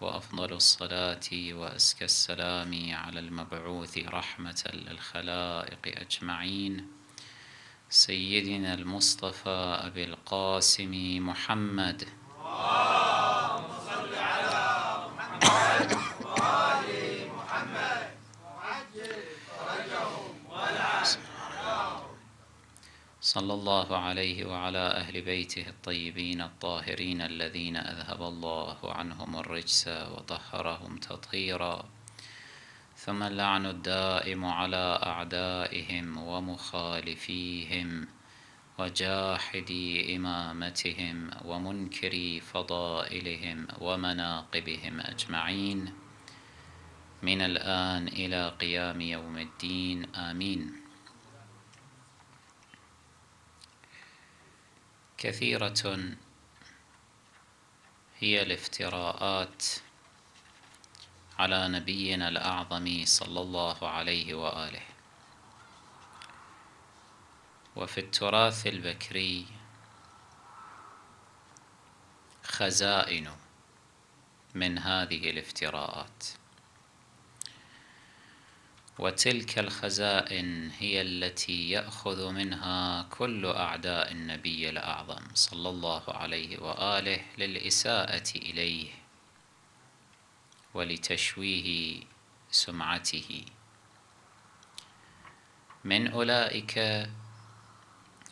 وأفضل الصلاة وأزكى السلام على المبعوث رحمة للخلائق أجمعين سيدنا المصطفى أبي القاسم محمد صلى الله عليه وعلى أهل بيته الطيبين الطاهرين الذين أذهب الله عنهم الرجس وطهرهم تطهيرا ثم اللعن الدائم على أعدائهم ومخالفيهم وجاحدي إمامتهم ومنكري فضائلهم ومناقبهم أجمعين من الآن إلى قيام يوم الدين آمين كثيرة هي الافتراءات على نبينا الأعظم صلى الله عليه وآله وفي التراث البكري خزائن من هذه الافتراءات وتلك الخزائن هي التي يأخذ منها كل أعداء النبي الأعظم صلى الله عليه وآله للإساءة إليه ولتشويه سمعته من أولئك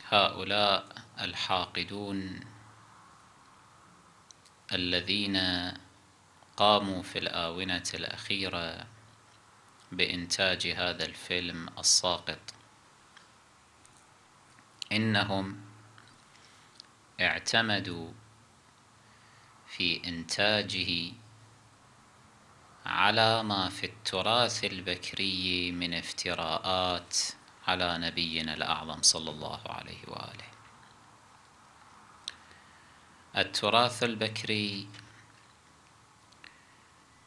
هؤلاء الحاقدون الذين قاموا في الآونة الأخيرة بإنتاج هذا الفيلم الساقط إنهم اعتمدوا في إنتاجه على ما في التراث البكري من افتراءات على نبينا الأعظم صلى الله عليه وآله التراث البكري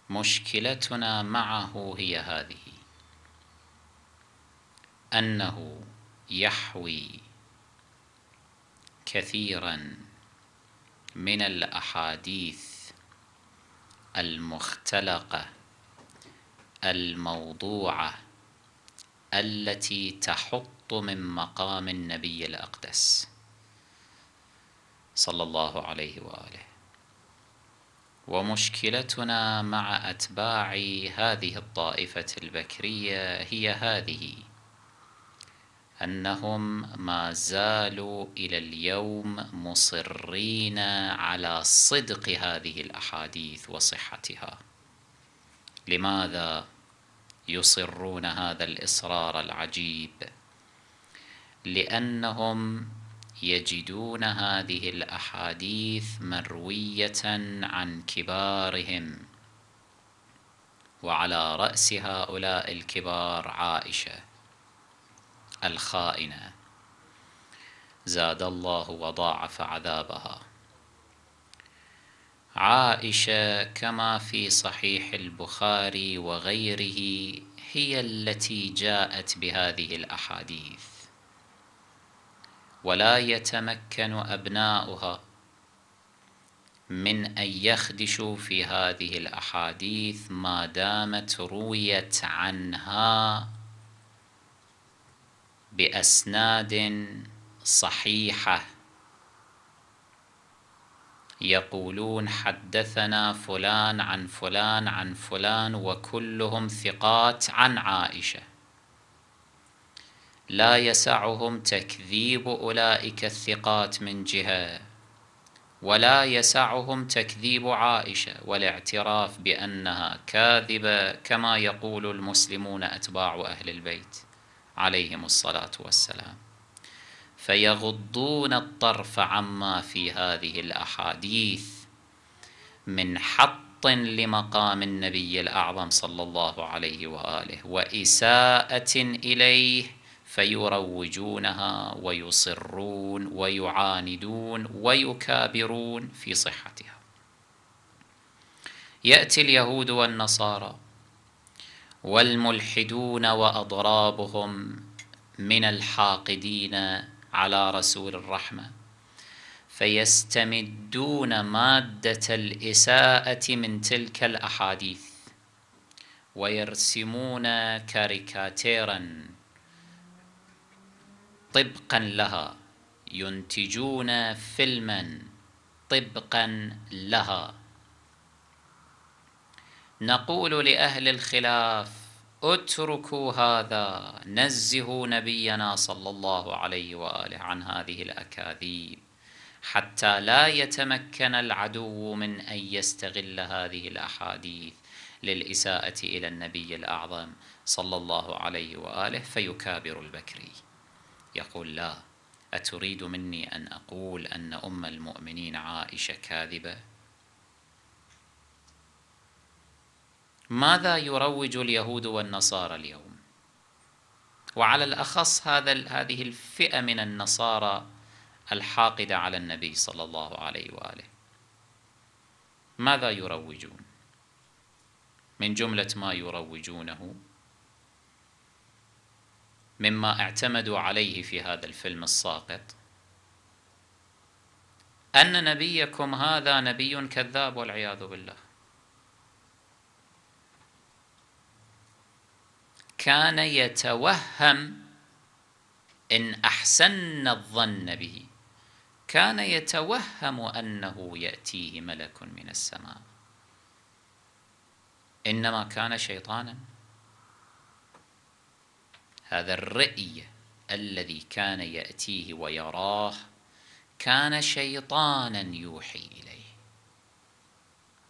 مشكلتنا معه هي هذه أنه يحوي كثيرا من الأحاديث المختلقة الموضوعة التي تحط من مقام النبي الأقدس صلى الله عليه وآله ومشكلتنا مع أتباع هذه الطائفة البكرية هي هذه أنهم ما زالوا إلى اليوم مصرين على صدق هذه الأحاديث وصحتها لماذا يصرون هذا الإصرار العجيب؟ لأنهم يجدون هذه الأحاديث مروية عن كبارهم وعلى رأس هؤلاء الكبار عائشة الخائنة زاد الله وضاعف عذابها عائشة كما في صحيح البخاري وغيره هي التي جاءت بهذه الأحاديث ولا يتمكن أبناؤها من أن يخدشوا في هذه الأحاديث ما دامت رويت عنها بأسناد صحيحة يقولون حدثنا فلان عن فلان عن فلان وكلهم ثقات عن عائشة لا يسعهم تكذيب أولئك الثقات من جهة ولا يسعهم تكذيب عائشة والاعتراف بأنها كاذبة كما يقول المسلمون أتباع أهل البيت عليهم الصلاة والسلام فيغضون الطرف عما في هذه الأحاديث من حط لمقام النبي الأعظم صلى الله عليه وآله وإساءة إليه فيروجونها ويصرون ويعاندون ويكابرون في صحتها ياتي اليهود والنصارى والملحدون واضرابهم من الحاقدين على رسول الرحمه فيستمدون ماده الاساءه من تلك الاحاديث ويرسمون كاريكاتيرا طبقا لها ينتجون فيلما طبقا لها نقول لأهل الخلاف اتركوا هذا نزهوا نبينا صلى الله عليه وآله عن هذه الأكاذيب حتى لا يتمكن العدو من أن يستغل هذه الأحاديث للإساءة إلى النبي الأعظم صلى الله عليه وآله فيكابر البكري يقول لا أتريد مني أن أقول أن أم المؤمنين عائشة كاذبة؟ ماذا يروج اليهود والنصارى اليوم؟ وعلى الأخص هذا هذه الفئة من النصارى الحاقدة على النبي صلى الله عليه وآله ماذا يروجون؟ من جملة ما يروجونه مما اعتمدوا عليه في هذا الفيلم الساقط أن نبيكم هذا نبي كذاب والعياذ بالله كان يتوهم إن أحسن الظن به كان يتوهم أنه يأتيه ملك من السماء إنما كان شيطانا هذا الرئي الذي كان يأتيه ويراه كان شيطانا يوحي إليه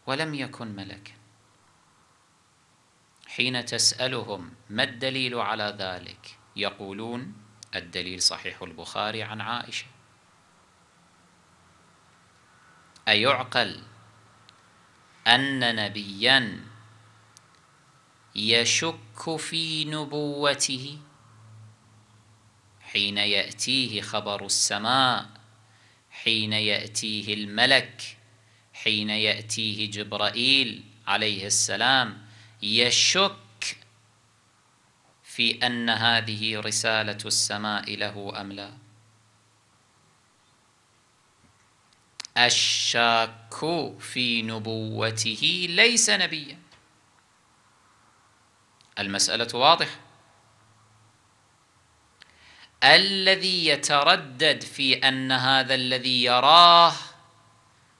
ولم يكن ملكا حين تسألهم ما الدليل على ذلك يقولون الدليل صحيح البخاري عن عائشة أيعقل أن نبيا يشك في نبوته حين يأتيه خبر السماء حين يأتيه الملك حين يأتيه جبرائيل عليه السلام يشك في أن هذه رسالة السماء له أم لا الشاك في نبوته ليس نبيا المسألة واضحة الذي يتردد في أن هذا الذي يراه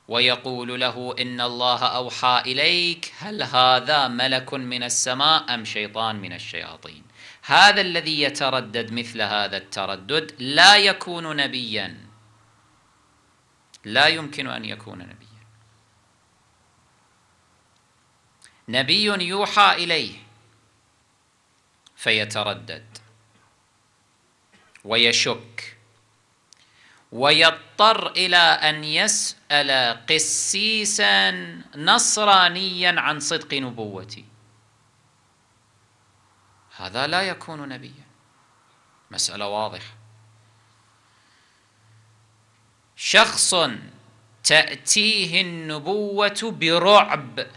ويقول له إن الله أوحى إليك هل هذا ملك من السماء أم شيطان من الشياطين هذا الذي يتردد مثل هذا التردد لا يكون نبيا لا يمكن أن يكون نبيا نبي يوحى إليه فيتردد ويشك ويضطر إلى أن يسأل قسيسا نصرانيا عن صدق نبوته هذا لا يكون نبيا مسألة واضحة شخص تأتيه النبوة برعب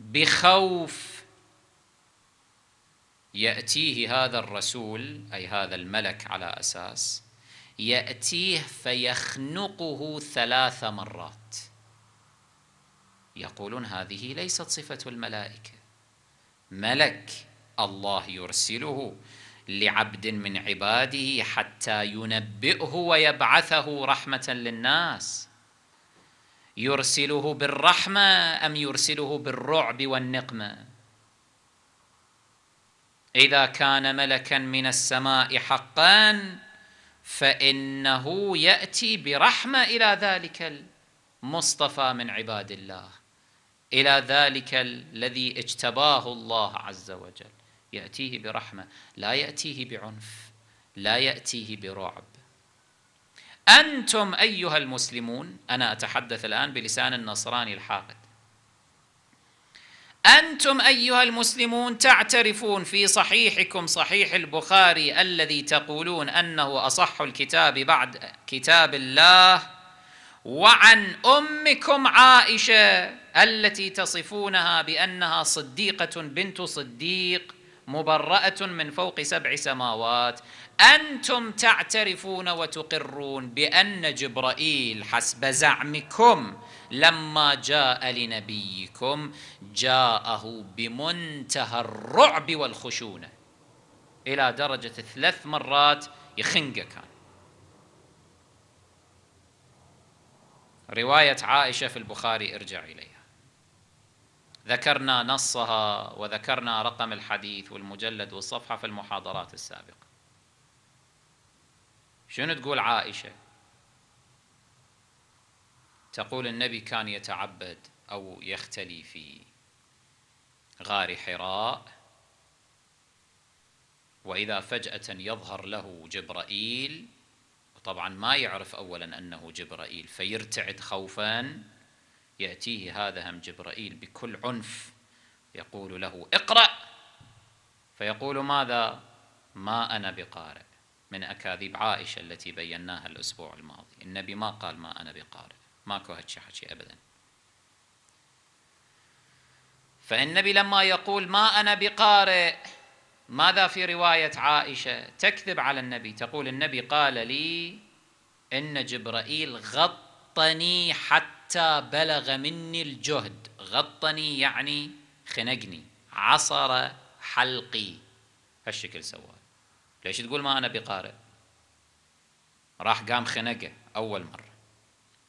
بخوف يأتيه هذا الرسول أي هذا الملك على أساس يأتيه فيخنقه ثلاث مرات يقولون هذه ليست صفة الملائكة ملك الله يرسله لعبد من عباده حتى ينبئه ويبعثه رحمة للناس يرسله بالرحمة أم يرسله بالرعب والنقمة إذا كان ملكا من السماء حقا فإنه يأتي برحمة إلى ذلك المصطفى من عباد الله إلى ذلك الذي اجتباه الله عز وجل يأتيه برحمة لا يأتيه بعنف لا يأتيه برعب أنتم أيها المسلمون أنا أتحدث الآن بلسان النصراني الحاقد أنتم أيها المسلمون تعترفون في صحيحكم صحيح البخاري الذي تقولون أنه أصح الكتاب بعد كتاب الله وعن أمكم عائشة التي تصفونها بأنها صديقة بنت صديق مبرأة من فوق سبع سماوات أنتم تعترفون وتقرون بأن جبرائيل حسب زعمكم لما جاء لنبيكم جاءه بمنتهى الرعب والخشونة إلى درجة ثلاث مرات يخنقه كان رواية عائشة في البخاري ارجع إليها ذكرنا نصها وذكرنا رقم الحديث والمجلد والصفحة في المحاضرات السابقة شنو تقول عائشة تقول النبي كان يتعبد أو يختلي في غار حراء وإذا فجأة يظهر له جبرائيل وطبعا ما يعرف أولا أنه جبرائيل فيرتعد خوفا يأتيه هذا هم جبرائيل بكل عنف يقول له اقرأ فيقول ماذا ما أنا بقارئ من أكاذيب عائشة التي بيناها الأسبوع الماضي النبي ما قال ما أنا بقارئ ماكو هالشي حكي ابدا فالنبي لما يقول ما انا بقارئ ماذا في روايه عائشه تكذب على النبي تقول النبي قال لي ان جبرائيل غطني حتى بلغ مني الجهد غطني يعني خنقني عصر حلقي هالشكل سواه ليش تقول ما انا بقارئ راح قام خنقه اول مره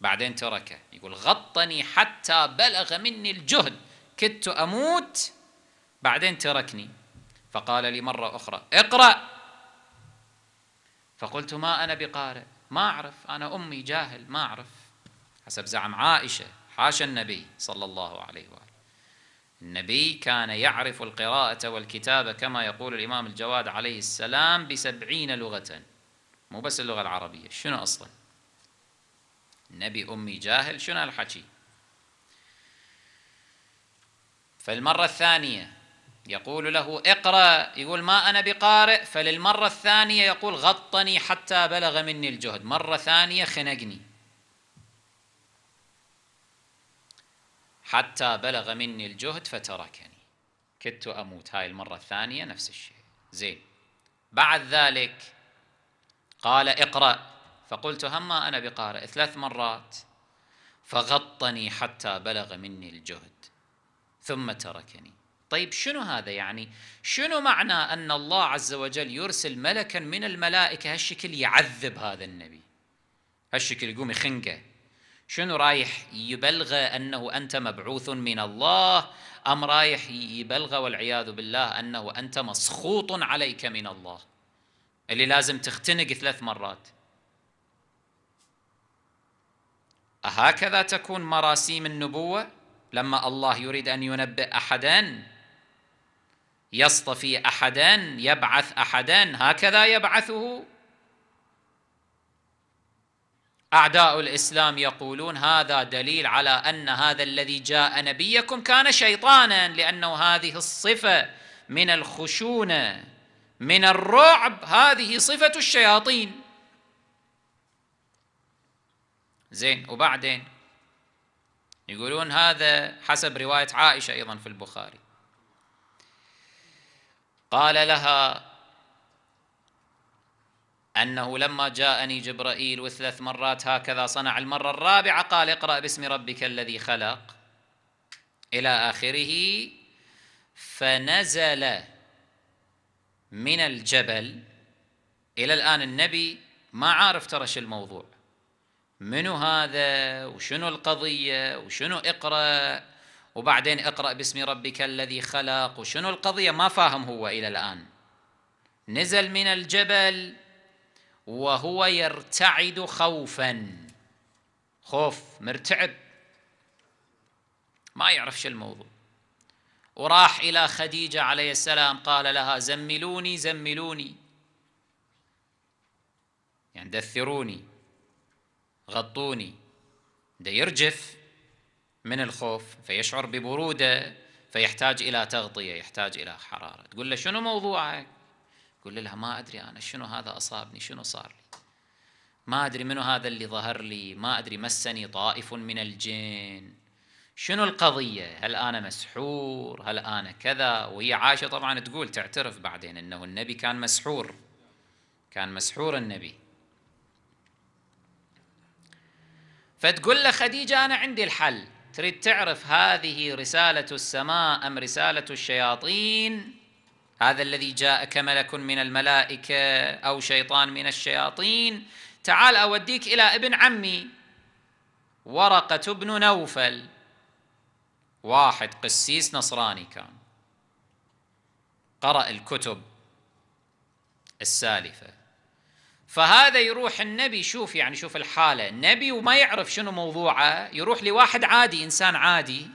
بعدين تركه يقول غطني حتى بلغ مني الجهد كدت أموت بعدين تركني فقال لي مرة أخرى اقرأ فقلت ما أنا بقارئ ما أعرف أنا أمي جاهل ما أعرف حسب زعم عائشة حاشا النبي صلى الله عليه وآله النبي كان يعرف القراءة والكتابة كما يقول الإمام الجواد عليه السلام بسبعين لغة مو بس اللغة العربية شنو أصلاً نبي أمي جاهل شنو هالحكي فالمرة الثانية يقول له اقرأ يقول ما أنا بقارئ فللمرة الثانية يقول غطني حتى بلغ مني الجهد مرة ثانية خنقني حتى بلغ مني الجهد فتركني كدت أموت هاي المرة الثانية نفس الشيء زين بعد ذلك قال اقرأ فقلت هما أنا بقارئ ثلاث مرات فغطني حتى بلغ مني الجهد ثم تركني طيب شنو هذا يعني شنو معنى أن الله عز وجل يرسل ملكا من الملائكة هالشكل يعذب هذا النبي هالشكل يقوم يخنقه شنو رايح يبلغه أنه أنت مبعوث من الله أم رايح يبلغه والعياذ بالله أنه أنت مسخوط عليك من الله اللي لازم تختنق ثلاث مرات أهكذا تكون مراسيم النبوة لما الله يريد أن ينبئ أحدا يصطفي أحدا يبعث أحدا هكذا يبعثه أعداء الإسلام يقولون هذا دليل على أن هذا الذي جاء نبيكم كان شيطانا لأنه هذه الصفة من الخشونة من الرعب هذه صفة الشياطين زين وبعدين يقولون هذا حسب رواية عائشة أيضا في البخاري قال لها أنه لما جاءني جبرائيل وثلاث مرات هكذا صنع المرة الرابعة قال اقرأ باسم ربك الذي خلق إلى آخره فنزل من الجبل إلى الآن النبي ما عارف ترش الموضوع منو هذا وشنو القضية وشنو اقرأ وبعدين اقرأ باسم ربك الذي خلق وشنو القضية ما فاهم هو إلى الآن نزل من الجبل وهو يرتعد خوفا خوف مرتعب ما يعرف شو الموضوع وراح إلى خديجة عليه السلام قال لها زملوني زملوني يعني دثروني غطوني ده يرجف من الخوف فيشعر ببرودة فيحتاج إلى تغطية يحتاج إلى حرارة تقول له شنو موضوعك تقول لها ما أدري أنا شنو هذا أصابني شنو صار لي ما أدري منو هذا اللي ظهر لي ما أدري مسني طائف من الجن شنو القضية هل أنا مسحور هل أنا كذا وهي عائشة طبعا تقول تعترف بعدين أنه النبي كان مسحور كان مسحور النبي فتقول له خديجة أنا عندي الحل تريد تعرف هذه رسالة السماء أم رسالة الشياطين هذا الذي جاءك ملك من الملائكة أو شيطان من الشياطين تعال أوديك إلى ابن عمي ورقة بن نوفل واحد قسيس نصراني كان قرأ الكتب السالفة فهذا يروح النبي شوف يعني شوف الحاله النبي وما يعرف شنو موضوعه يروح لواحد عادي انسان عادي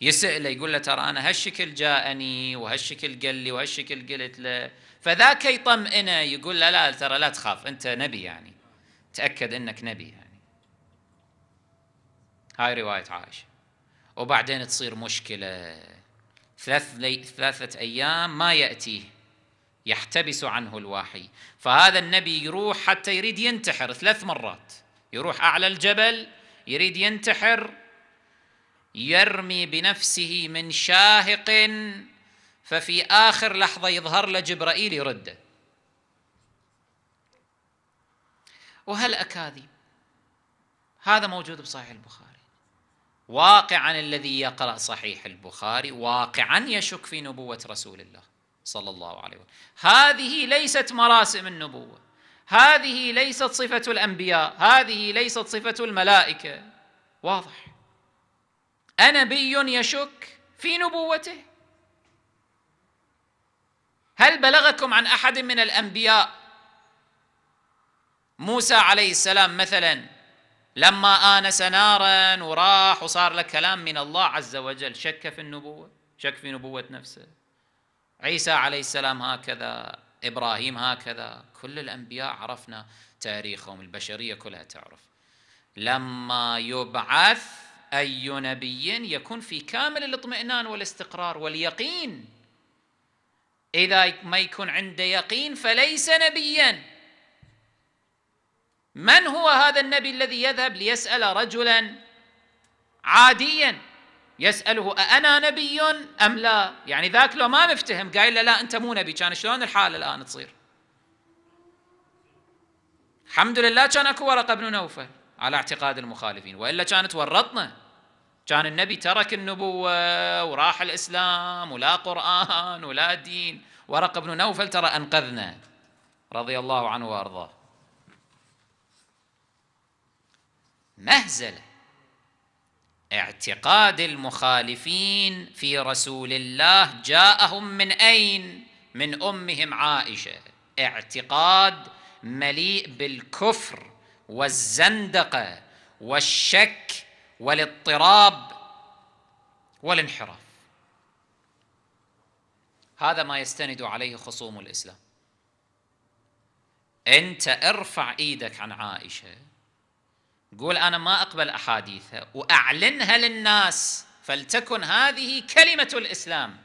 يسأله يقول له ترى أنا هالشكل جاءني وهالشكل قال لي وهالشكل قلت له فذاك يطمئنه يقول له لا ترى لا تخاف أنت نبي يعني تأكد أنك نبي يعني هاي رواية عائشة وبعدين تصير مشكلة ثلاث لي ثلاثة أيام ما يأتيه يحتبس عنه الوحي فهذا النبي يروح حتى يريد ينتحر ثلاث مرات يروح أعلى الجبل يريد ينتحر يرمي بنفسه من شاهق ففي آخر لحظة يظهر له جبرائيل يرده وهل أكاذيب هذا موجود بصحيح البخاري واقعا الذي يقرأ صحيح البخاري واقعا يشك في نبوة رسول الله صلى الله عليه وسلم هذه ليست مراسم النبوة هذه ليست صفة الأنبياء هذه ليست صفة الملائكة واضح أنبي يشك في نبوته هل بلغكم عن أحد من الأنبياء موسى عليه السلام مثلا لما آنس نارا وراح وصار له كلام من الله عز وجل شك في النبوة شك في نبوة نفسه عيسى عليه السلام هكذا إبراهيم هكذا كل الأنبياء عرفنا تاريخهم البشرية كلها تعرف لما يبعث أي نبي يكون في كامل الاطمئنان والاستقرار واليقين إذا ما يكون عنده يقين فليس نبيا من هو هذا النبي الذي يذهب ليسأل رجلا عاديا يسأله أأنا نبي أم لا يعني ذاك لو ما مفتهم قايل له لا أنت مو نبي كان شلون الحالة الآن تصير الحمد لله كان أكو ورقة بن نوفل على اعتقاد المخالفين وإلا كانت ورطنا كان النبي ترك النبوة وراح الإسلام ولا قرآن ولا دين ورقة بن نوفل ترى أنقذنا رضي الله عنه وأرضاه مهزله اعتقاد المخالفين في رسول الله جاءهم من اين من امهم عائشه اعتقاد مليء بالكفر والزندقه والشك والاضطراب والانحراف هذا ما يستند عليه خصوم الاسلام انت ارفع ايدك عن عائشه قول أنا ما أقبل أحاديثها وأعلنها للناس فلتكن هذه كلمة الإسلام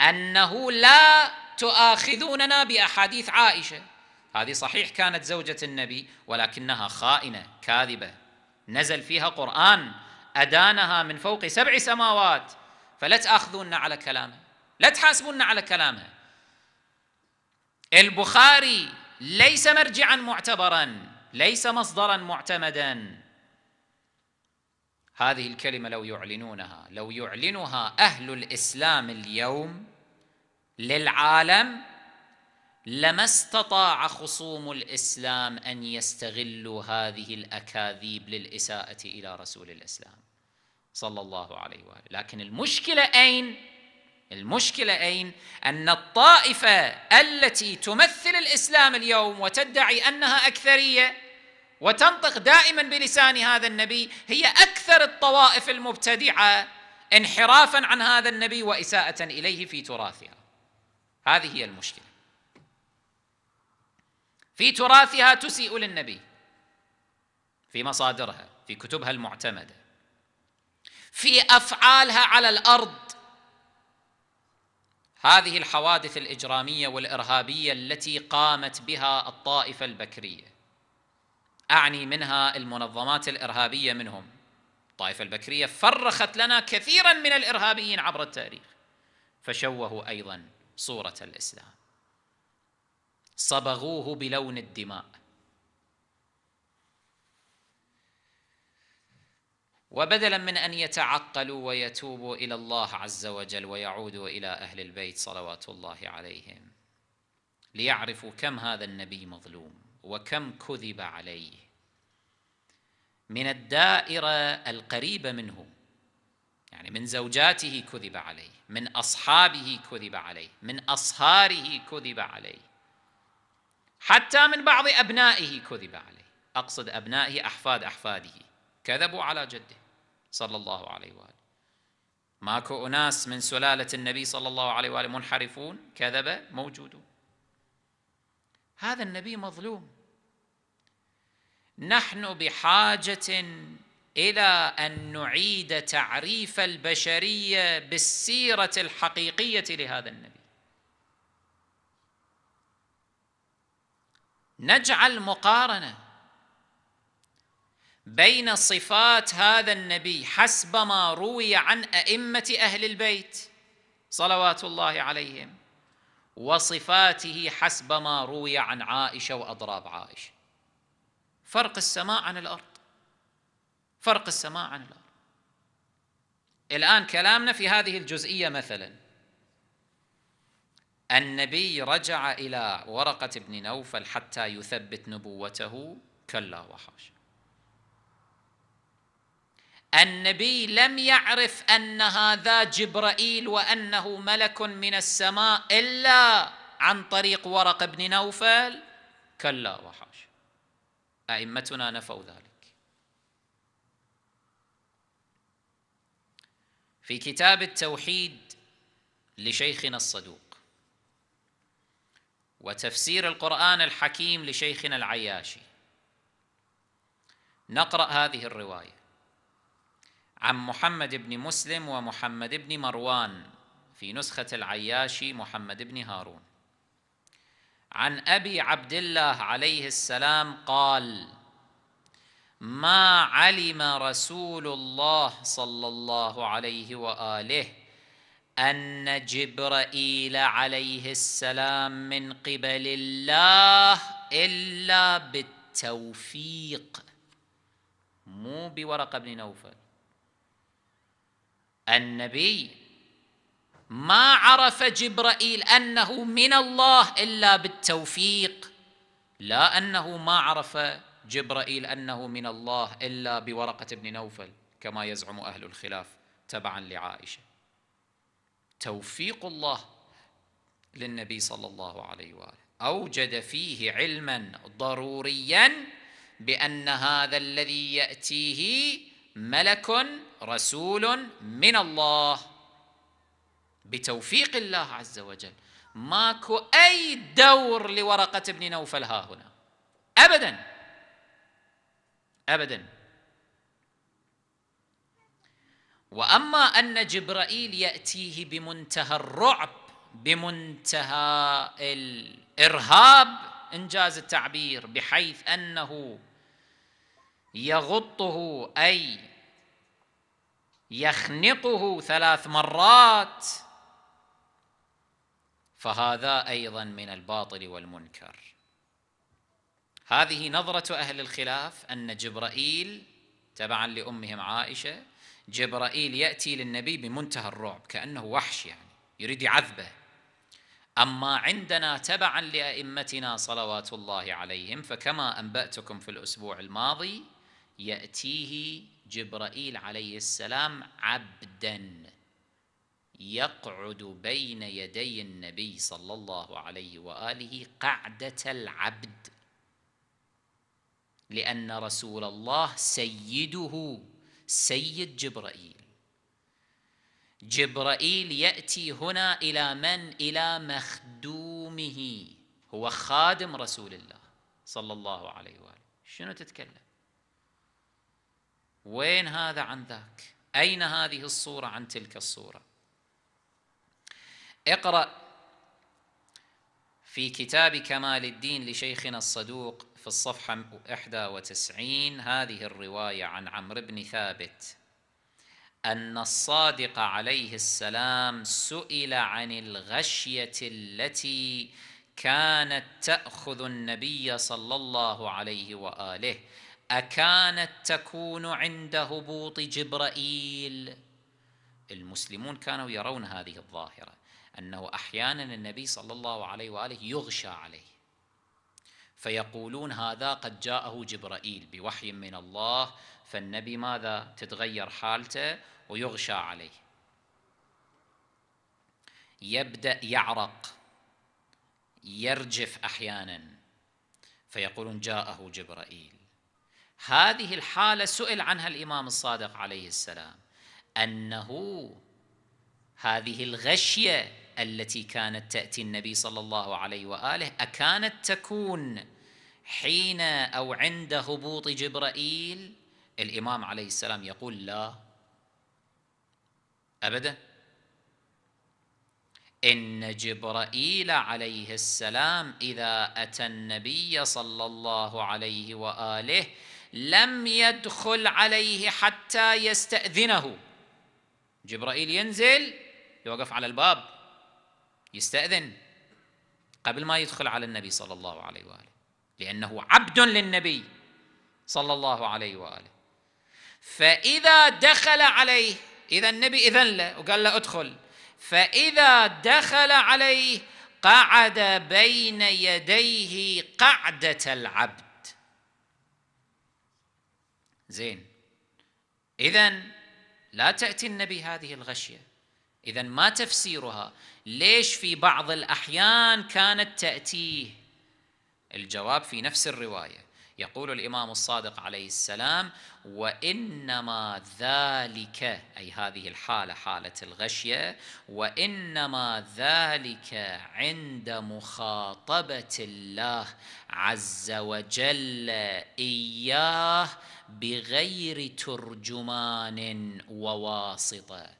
أنه لا تؤاخذوننا بأحاديث عائشة هذه صحيح كانت زوجة النبي ولكنها خائنة كاذبة نزل فيها قرآن أدانها من فوق سبع سماوات فلا تأخذونا على كلامه لا تحاسبونا على كلامه البخاري ليس مرجعا معتبرا ليس مصدرا معتمدا هذه الكلمة لو يعلنونها لو يعلنها أهل الإسلام اليوم للعالم لما استطاع خصوم الإسلام أن يستغلوا هذه الأكاذيب للإساءة إلى رسول الإسلام صلى الله عليه وآله لكن المشكلة أين؟ المشكلة أين؟ أن الطائفة التي تمثل الإسلام اليوم وتدعي أنها أكثرية وتنطق دائما بلسان هذا النبي هي أكثر الطوائف المبتدعة انحرافا عن هذا النبي وإساءة إليه في تراثها هذه هي المشكلة في تراثها تسيء للنبي في مصادرها في كتبها المعتمدة في أفعالها على الأرض هذه الحوادث الاجراميه والارهابيه التي قامت بها الطائفه البكريه اعني منها المنظمات الارهابيه منهم الطائفه البكريه فرخت لنا كثيرا من الارهابيين عبر التاريخ فشوهوا ايضا صوره الاسلام صبغوه بلون الدماء وبدلا من ان يتعقلوا ويتوبوا الى الله عز وجل ويعودوا الى اهل البيت صلوات الله عليهم ليعرفوا كم هذا النبي مظلوم وكم كذب عليه من الدائره القريبه منه يعني من زوجاته كذب عليه من اصحابه كذب عليه من اصهاره كذب عليه حتى من بعض ابنائه كذب عليه اقصد ابنائه احفاد احفاده كذبوا على جده صلى الله عليه وآله ماكو أناس من سلالة النبي صلى الله عليه وآله منحرفون كذب موجودون هذا النبي مظلوم نحن بحاجة إلى أن نعيد تعريف البشرية بالسيرة الحقيقية لهذا النبي نجعل مقارنه بين صفات هذا النبي حسب ما روي عن أئمة أهل البيت صلوات الله عليهم وصفاته حسب ما روي عن عائشة وأضراب عائشة فرق السماء عن الأرض فرق السماء عن الأرض الآن كلامنا في هذه الجزئية مثلا النبي رجع إلى ورقة ابن نوفل حتى يثبت نبوته كلا وحاشا النبي لم يعرف ان هذا جبرائيل وانه ملك من السماء الا عن طريق ورق بن نوفل كلا وحاشا ائمتنا نفوا ذلك في كتاب التوحيد لشيخنا الصدوق وتفسير القران الحكيم لشيخنا العياشي نقرا هذه الروايه عن محمد بن مسلم ومحمد بن مروان في نسخة العياشي محمد بن هارون عن أبي عبد الله عليه السلام قال ما علم رسول الله صلى الله عليه وآله أن جبرائيل عليه السلام من قبل الله إلا بالتوفيق مو بورقة بن نوفل النبي ما عرف جبرائيل انه من الله الا بالتوفيق لا انه ما عرف جبرائيل انه من الله الا بورقه بن نوفل كما يزعم اهل الخلاف تبعا لعائشه توفيق الله للنبي صلى الله عليه واله اوجد فيه علما ضروريا بان هذا الذي ياتيه ملك رسول من الله بتوفيق الله عز وجل ماكو أي دور لورقة ابن نوفل ها هنا أبدا أبدا وأما أن جبرائيل يأتيه بمنتهى الرعب بمنتهى الإرهاب إنجاز التعبير بحيث أنه يغطه أي يخنقه ثلاث مرات فهذا أيضا من الباطل والمنكر هذه نظرة أهل الخلاف أن جبرائيل تبعا لأمهم عائشة جبرائيل يأتي للنبي بمنتهى الرعب كأنه وحش يعني يريد يعذبه أما عندنا تبعا لأئمتنا صلوات الله عليهم فكما أنبأتكم في الأسبوع الماضي ياتيه جبرائيل عليه السلام عبدا يقعد بين يدي النبي صلى الله عليه واله قعده العبد لان رسول الله سيده سيد جبرائيل جبرائيل ياتي هنا الى من الى مخدومه هو خادم رسول الله صلى الله عليه واله شنو تتكلم وين هذا عن ذاك أين هذه الصورة عن تلك الصورة اقرأ في كتاب كمال الدين لشيخنا الصدوق في الصفحة 91 هذه الرواية عن عمرو بن ثابت أن الصادق عليه السلام سئل عن الغشية التي كانت تأخذ النبي صلى الله عليه وآله اكانت تكون عند هبوط جبرائيل المسلمون كانوا يرون هذه الظاهره انه احيانا النبي صلى الله عليه واله يغشى عليه فيقولون هذا قد جاءه جبرائيل بوحي من الله فالنبي ماذا تتغير حالته ويغشى عليه يبدا يعرق يرجف احيانا فيقولون جاءه جبرائيل هذه الحالة سئل عنها الإمام الصادق عليه السلام أنه هذه الغشية التي كانت تأتي النبي صلى الله عليه وآله أكانت تكون حين أو عند هبوط جبرائيل الإمام عليه السلام يقول لا أبدا إن جبرائيل عليه السلام إذا أتى النبي صلى الله عليه وآله لم يدخل عليه حتى يستأذنه جبرائيل ينزل يوقف على الباب يستأذن قبل ما يدخل على النبي صلى الله عليه وآله لأنه عبد للنبي صلى الله عليه وآله فإذا دخل عليه إذا النبي إذن له وقال له ادخل فإذا دخل عليه قعد بين يديه قعدة العبد زين إذا لا تاتي النبي هذه الغشية إذا ما تفسيرها ليش في بعض الأحيان كانت تأتيه الجواب في نفس الرواية يقول الإمام الصادق عليه السلام وإنما ذلك أي هذه الحالة حالة الغشية وإنما ذلك عند مخاطبة الله عز وجل إياه بغير ترجمان وواسطه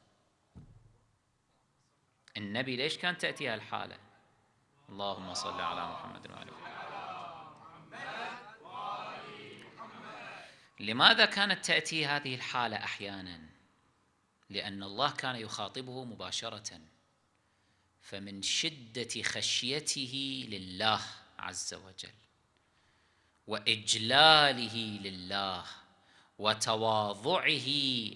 النبي ليش كان تاتي هالحاله اللهم صل على محمد وعلى لماذا كانت تاتي هذه الحاله احيانا لان الله كان يخاطبه مباشره فمن شده خشيته لله عز وجل واجلاله لله وتواضعه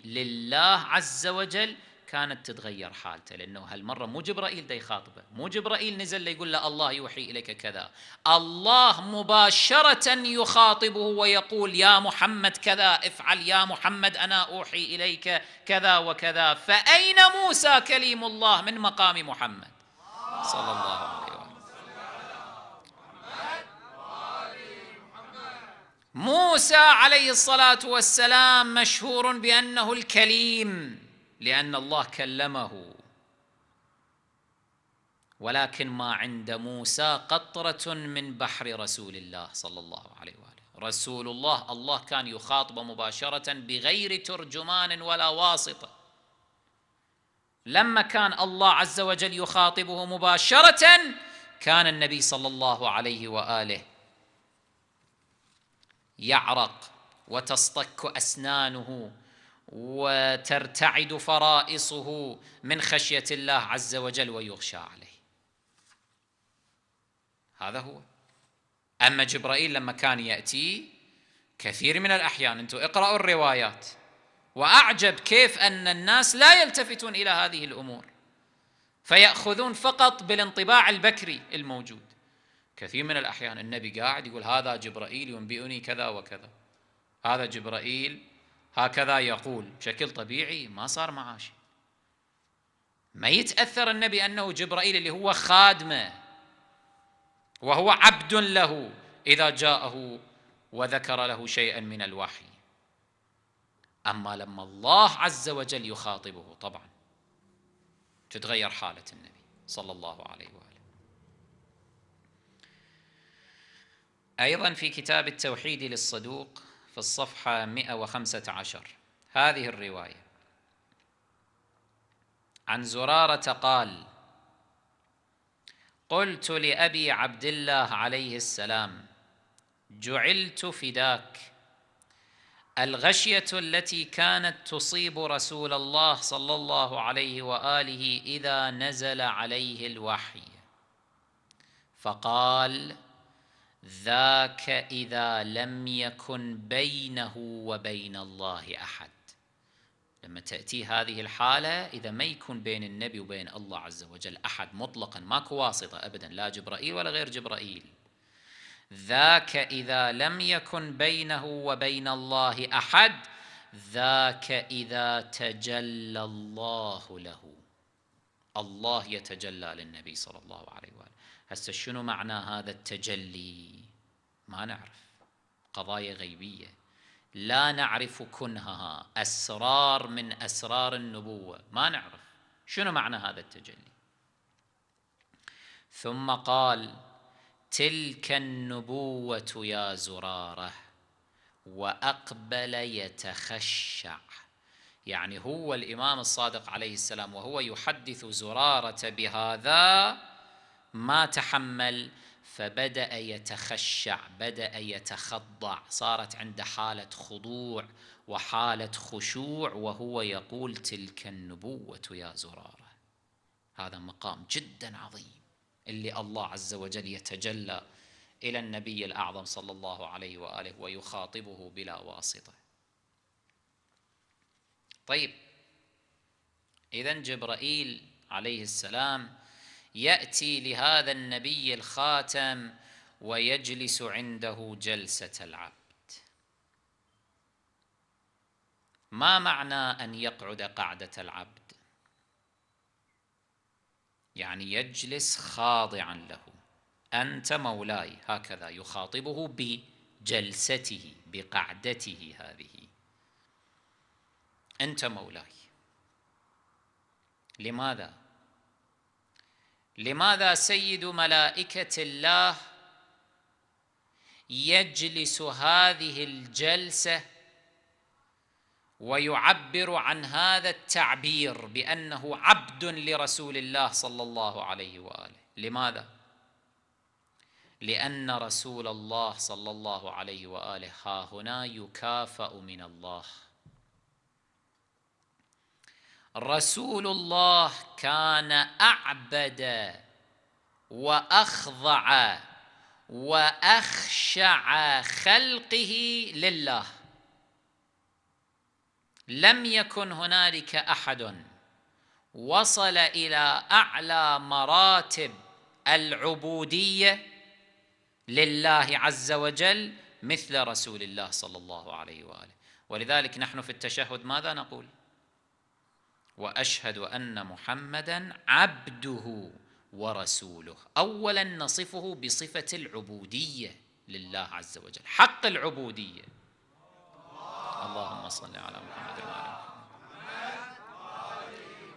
لله عز وجل كانت تتغير حالته لانه هالمره مو جبرائيل دا يخاطبه مو جبرائيل نزل ليقول له الله يوحي اليك كذا الله مباشره يخاطبه ويقول يا محمد كذا افعل يا محمد انا اوحي اليك كذا وكذا فاين موسى كليم الله من مقام محمد صلى الله عليه وسلم موسى عليه الصلاه والسلام مشهور بانه الكليم لان الله كلمه ولكن ما عند موسى قطره من بحر رسول الله صلى الله عليه واله رسول الله الله كان يخاطب مباشره بغير ترجمان ولا واسطه لما كان الله عز وجل يخاطبه مباشره كان النبي صلى الله عليه واله يعرق وتصطك اسنانه وترتعد فرائصه من خشيه الله عز وجل ويغشى عليه هذا هو اما جبرائيل لما كان ياتي كثير من الاحيان انتم اقراوا الروايات واعجب كيف ان الناس لا يلتفتون الى هذه الامور فياخذون فقط بالانطباع البكري الموجود كثير من الأحيان النبي قاعد يقول هذا جبرائيل ينبئني كذا وكذا هذا جبرائيل هكذا يقول بشكل طبيعي ما صار معاش ما يتأثر النبي أنه جبرائيل اللي هو خادمه وهو عبد له إذا جاءه وذكر له شيئا من الوحي أما لما الله عز وجل يخاطبه طبعا تتغير حالة النبي صلى الله عليه وسلم أيضا في كتاب التوحيد للصدوق في الصفحة 115 هذه الرواية عن زرارة قال قلت لأبي عبد الله عليه السلام جعلت فداك الغشية التي كانت تصيب رسول الله صلى الله عليه وآله إذا نزل عليه الوحي فقال ذاك إذا لم يكن بينه وبين الله أحد لما تأتي هذه الحالة إذا ما يكون بين النبي وبين الله عز وجل أحد مطلقا ماكو واسطة أبدا لا جبرائيل ولا غير جبرائيل ذاك إذا لم يكن بينه وبين الله أحد ذاك إذا تجلى الله له الله يتجلى للنبي صلى الله عليه وآله هسه شنو معنى هذا التجلي ما نعرف قضايا غيبية لا نعرف كنهها أسرار من أسرار النبوة ما نعرف شنو معنى هذا التجلي ثم قال تلك النبوة يا زرارة وأقبل يتخشع يعني هو الإمام الصادق عليه السلام وهو يحدث زرارة بهذا ما تحمل فبدا يتخشع بدا يتخضع صارت عنده حاله خضوع وحاله خشوع وهو يقول تلك النبوه يا زراره هذا مقام جدا عظيم اللي الله عز وجل يتجلى الى النبي الاعظم صلى الله عليه واله ويخاطبه بلا واسطه طيب اذا جبرائيل عليه السلام ياتي لهذا النبي الخاتم ويجلس عنده جلسه العبد ما معنى ان يقعد قعده العبد يعني يجلس خاضعا له انت مولاي هكذا يخاطبه بجلسته بقعدته هذه انت مولاي لماذا لماذا سيد ملائكة الله يجلس هذه الجلسة ويعبر عن هذا التعبير بأنه عبد لرسول الله صلى الله عليه وآله لماذا؟ لأن رسول الله صلى الله عليه وآله ها هنا يكافأ من الله رسول الله كان اعبد واخضع واخشع خلقه لله لم يكن هنالك احد وصل الى اعلى مراتب العبوديه لله عز وجل مثل رسول الله صلى الله عليه واله ولذلك نحن في التشهد ماذا نقول؟ واشهد ان محمدا عبده ورسوله اولا نصفه بصفه العبوديه لله عز وجل حق العبوديه اللهم صل على محمد وعلى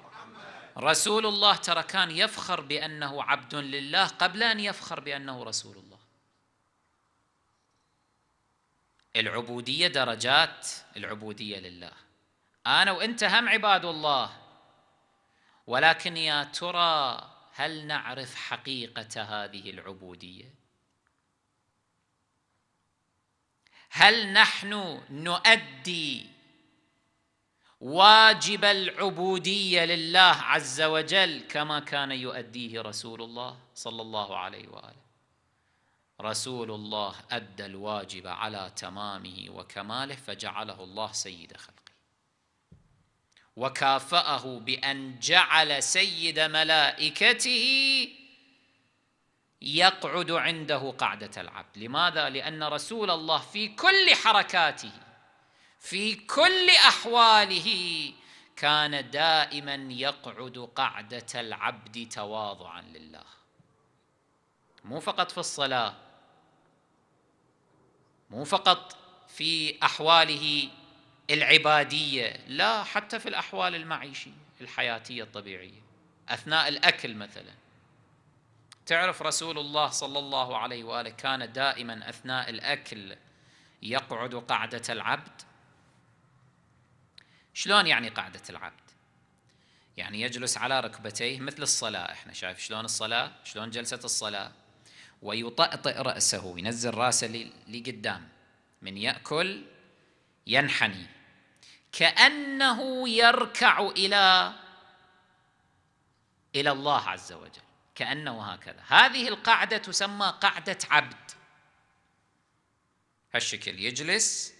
محمد رسول الله ترى كان يفخر بانه عبد لله قبل ان يفخر بانه رسول الله العبوديه درجات العبوديه لله انا وانت هم عباد الله ولكن يا ترى هل نعرف حقيقه هذه العبوديه هل نحن نؤدي واجب العبوديه لله عز وجل كما كان يؤديه رسول الله صلى الله عليه واله رسول الله ادى الواجب على تمامه وكماله فجعله الله سيد خلقه وكافأه بأن جعل سيد ملائكته يقعد عنده قعدة العبد لماذا؟ لأن رسول الله في كل حركاته في كل أحواله كان دائما يقعد قعدة العبد تواضعا لله مو فقط في الصلاة مو فقط في أحواله العباديه لا حتى في الاحوال المعيشيه الحياتيه الطبيعيه اثناء الاكل مثلا تعرف رسول الله صلى الله عليه واله كان دائما اثناء الاكل يقعد قعده العبد شلون يعني قعده العبد يعني يجلس على ركبتيه مثل الصلاه احنا شايف شلون الصلاه شلون جلسه الصلاه ويطأطئ راسه ينزل راسه لقدام من ياكل ينحني كانه يركع الى الى الله عز وجل كانه هكذا هذه القعده تسمى قعده عبد هالشكل يجلس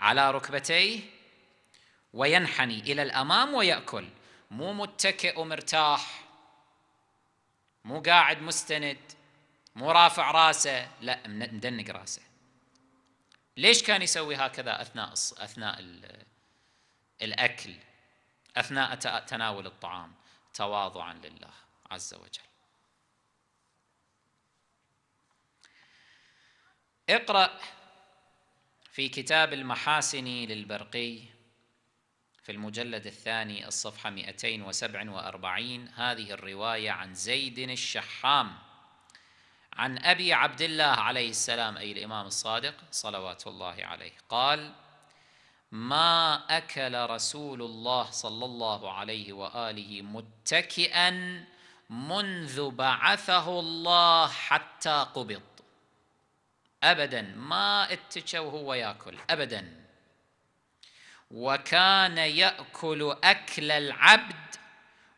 على ركبتيه وينحني الى الامام وياكل مو متكئ ومرتاح مو قاعد مستند مو رافع راسه لا مدنق راسه ليش كان يسوي هكذا اثناء اثناء الاكل اثناء تناول الطعام تواضعا لله عز وجل اقرا في كتاب المحاسن للبرقي في المجلد الثاني الصفحه 247 هذه الروايه عن زيد الشحام عن أبي عبد الله عليه السلام أي الإمام الصادق صلوات الله عليه قال ما أكل رسول الله صلى الله عليه وآله متكئا منذ بعثه الله حتى قبض أبدا ما اتجه وهو يأكل أبدا وكان يأكل أكل العبد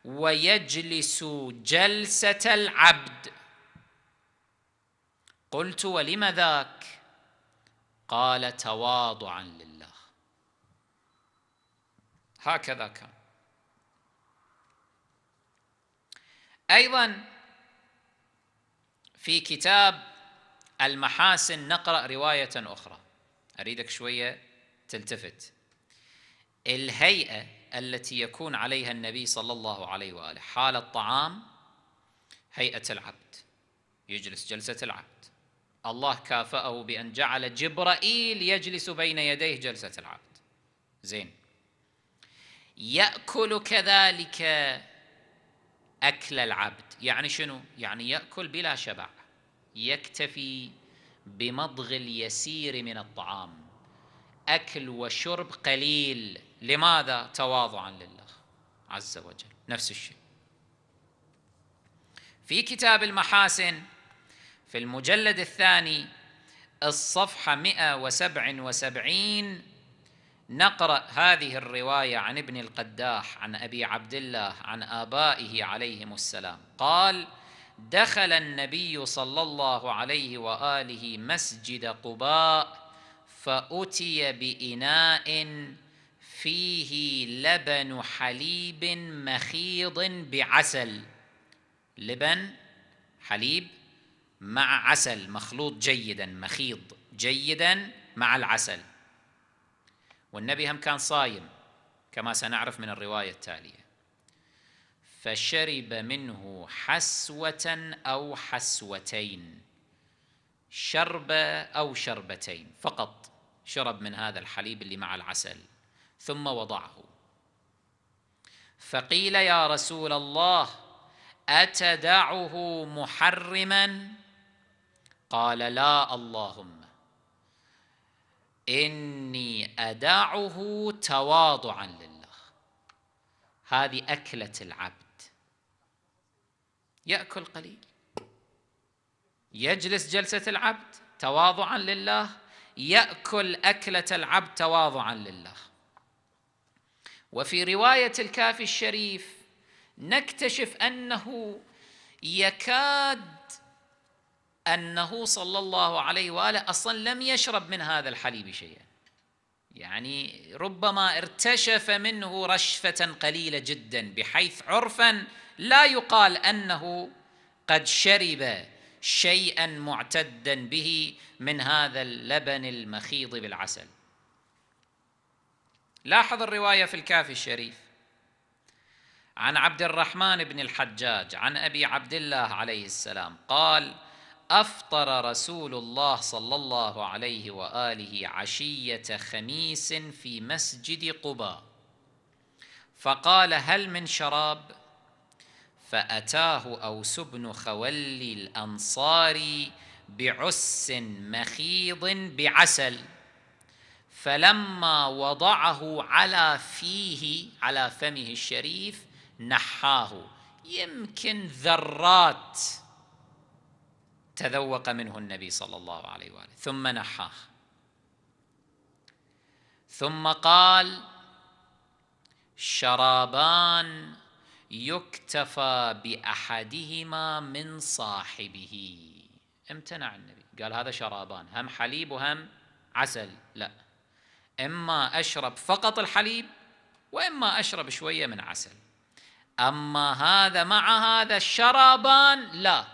ويجلس جلسة العبد قلت ولم ذاك قال تواضعا لله هكذا كان ايضا في كتاب المحاسن نقرا روايه اخرى اريدك شويه تلتفت الهيئه التي يكون عليها النبي صلى الله عليه واله حال الطعام هيئه العبد يجلس جلسه العبد الله كافأه بأن جعل جبرائيل يجلس بين يديه جلسة العبد زين يأكل كذلك أكل العبد يعني شنو؟ يعني يأكل بلا شبع يكتفي بمضغ اليسير من الطعام أكل وشرب قليل لماذا؟ تواضعا لله عز وجل نفس الشيء في كتاب المحاسن في المجلد الثاني الصفحة 177 نقرأ هذه الرواية عن ابن القداح عن أبي عبد الله عن آبائه عليهم السلام قال دخل النبي صلى الله عليه وآله مسجد قباء فأتي بإناء فيه لبن حليب مخيض بعسل لبن حليب مع عسل مخلوط جيدا مخيض جيدا مع العسل والنبي هم كان صايم كما سنعرف من الرواية التالية فشرب منه حسوة أو حسوتين شربة أو شربتين فقط شرب من هذا الحليب اللي مع العسل ثم وضعه فقيل يا رسول الله أتدعه محرما قال لا اللهم إني أدعه تواضعا لله هذه أكلة العبد يأكل قليل يجلس جلسة العبد تواضعا لله يأكل أكلة العبد تواضعا لله وفي رواية الكافي الشريف نكتشف أنه يكاد أنه صلى الله عليه وآله أصلا لم يشرب من هذا الحليب شيئا يعني ربما ارتشف منه رشفة قليلة جدا بحيث عرفا لا يقال أنه قد شرب شيئا معتدا به من هذا اللبن المخيض بالعسل لاحظ الرواية في الكافي الشريف عن عبد الرحمن بن الحجاج عن أبي عبد الله عليه السلام قال أفطر رسول الله صلى الله عليه وآله عشية خميس في مسجد قباء فقال هل من شراب؟ فأتاه أوس بن خولي الأنصاري بعس مخيض بعسل فلما وضعه على فيه على فمه الشريف نحاه يمكن ذرات تذوق منه النبي صلى الله عليه واله ثم نحاه ثم قال شرابان يكتفى باحدهما من صاحبه امتنع النبي قال هذا شرابان هم حليب وهم عسل لا اما اشرب فقط الحليب واما اشرب شويه من عسل اما هذا مع هذا الشرابان لا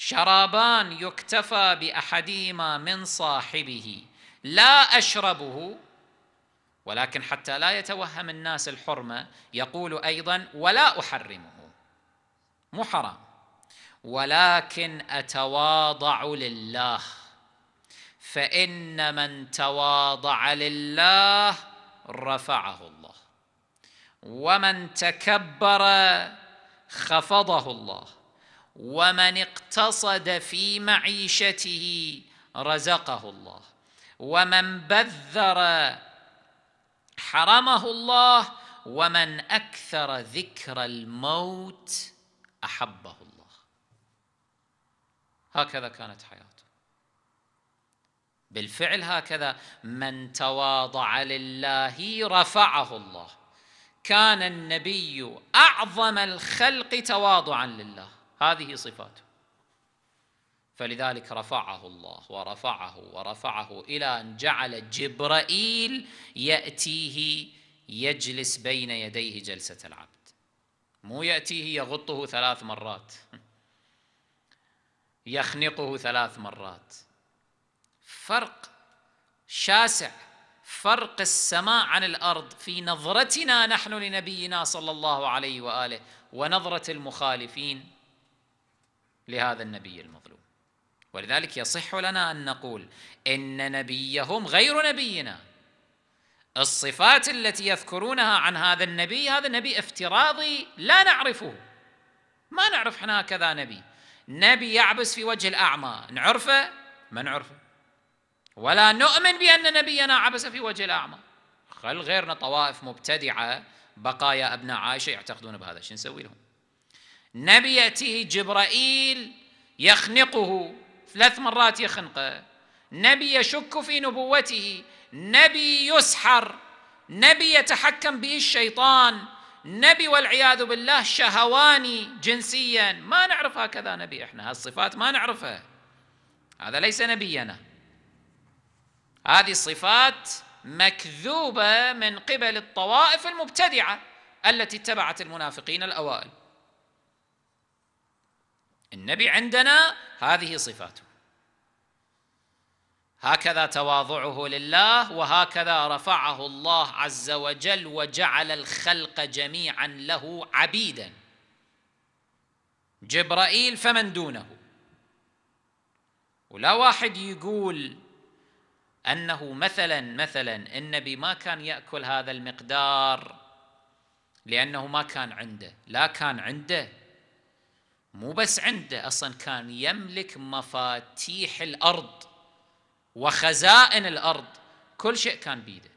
شرابان يكتفى باحدهما من صاحبه لا اشربه ولكن حتى لا يتوهم الناس الحرمه يقول ايضا ولا احرمه مو حرام ولكن اتواضع لله فان من تواضع لله رفعه الله ومن تكبر خفضه الله ومن اقتصد في معيشته رزقه الله ومن بذر حرمه الله ومن اكثر ذكر الموت احبه الله هكذا كانت حياته بالفعل هكذا من تواضع لله رفعه الله كان النبي اعظم الخلق تواضعا لله هذه صفاته فلذلك رفعه الله ورفعه ورفعه إلى أن جعل جبرائيل يأتيه يجلس بين يديه جلسة العبد مو يأتيه يغطه ثلاث مرات يخنقه ثلاث مرات فرق شاسع فرق السماء عن الأرض في نظرتنا نحن لنبينا صلى الله عليه وآله ونظرة المخالفين لهذا النبي المظلوم ولذلك يصح لنا ان نقول ان نبيهم غير نبينا الصفات التي يذكرونها عن هذا النبي هذا نبي افتراضي لا نعرفه ما نعرف احنا كذا نبي نبي يعبس في وجه الاعمى نعرفه ما نعرفه ولا نؤمن بان نبينا عبس في وجه الاعمى خل غيرنا طوائف مبتدعه بقايا ابناء عائشه يعتقدون بهذا شو نسوي لهم نبي يأتيه جبرائيل يخنقه ثلاث مرات يخنقه نبي يشك في نبوته نبي يسحر نبي يتحكم به الشيطان نبي والعياذ بالله شهواني جنسيا ما نعرف هكذا نبي احنا هالصفات ما نعرفها هذا ليس نبينا هذه الصفات مكذوبه من قبل الطوائف المبتدعه التي اتبعت المنافقين الاوائل النبي عندنا هذه صفاته هكذا تواضعه لله وهكذا رفعه الله عز وجل وجعل الخلق جميعا له عبيدا جبرائيل فمن دونه ولا واحد يقول انه مثلا مثلا النبي ما كان ياكل هذا المقدار لانه ما كان عنده لا كان عنده مو بس عنده اصلا كان يملك مفاتيح الارض وخزائن الارض كل شيء كان بيده